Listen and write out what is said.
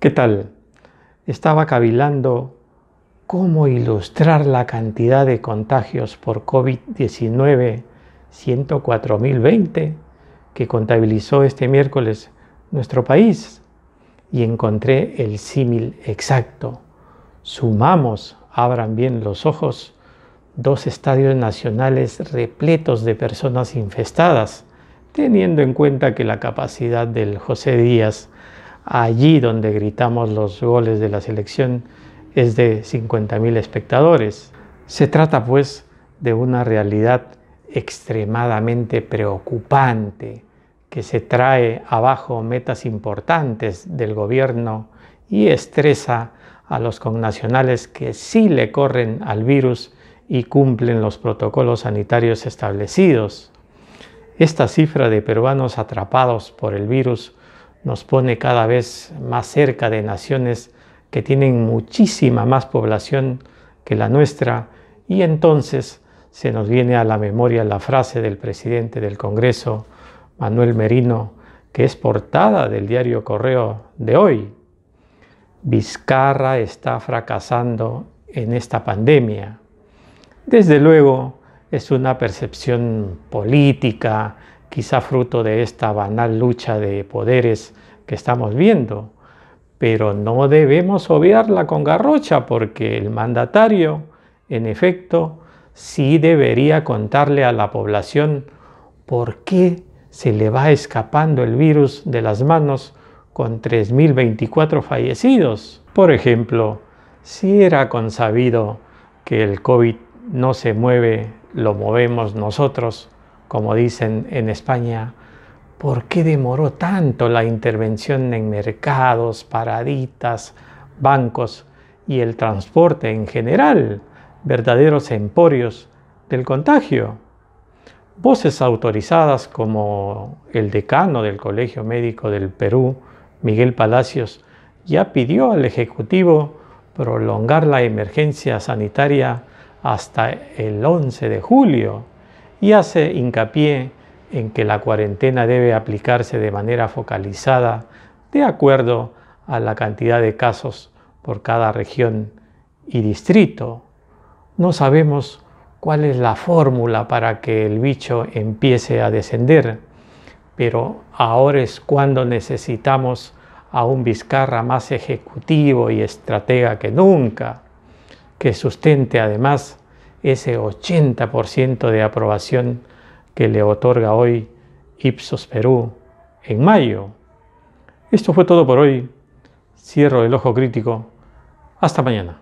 ¿Qué tal? Estaba cavilando cómo ilustrar la cantidad de contagios por COVID-19, 104.020, que contabilizó este miércoles nuestro país. Y encontré el símil exacto. Sumamos, abran bien los ojos, dos estadios nacionales repletos de personas infestadas, teniendo en cuenta que la capacidad del José Díaz, allí donde gritamos los goles de la selección, es de 50.000 espectadores. Se trata pues de una realidad extremadamente preocupante que se trae abajo metas importantes del gobierno y estresa a los connacionales que sí le corren al virus y cumplen los protocolos sanitarios establecidos. Esta cifra de peruanos atrapados por el virus nos pone cada vez más cerca de naciones que tienen muchísima más población que la nuestra y entonces se nos viene a la memoria la frase del presidente del Congreso, Manuel Merino, que es portada del diario Correo de hoy. Vizcarra está fracasando en esta pandemia. Desde luego es una percepción política, quizá fruto de esta banal lucha de poderes que estamos viendo, pero no debemos obviarla con garrocha porque el mandatario, en efecto, sí debería contarle a la población por qué se le va escapando el virus de las manos con 3.024 fallecidos. Por ejemplo, si era consabido que el COVID no se mueve, lo movemos nosotros, como dicen en España, ¿por qué demoró tanto la intervención en mercados, paraditas, bancos y el transporte en general? Verdaderos emporios del contagio. Voces autorizadas como el decano del Colegio Médico del Perú, Miguel Palacios, ya pidió al Ejecutivo prolongar la emergencia sanitaria hasta el 11 de julio y hace hincapié en que la cuarentena debe aplicarse de manera focalizada de acuerdo a la cantidad de casos por cada región y distrito. No sabemos cuál es la fórmula para que el bicho empiece a descender, pero ahora es cuando necesitamos a un Vizcarra más ejecutivo y estratega que nunca que sustente además ese 80% de aprobación que le otorga hoy Ipsos Perú en mayo. Esto fue todo por hoy. Cierro el ojo crítico. Hasta mañana.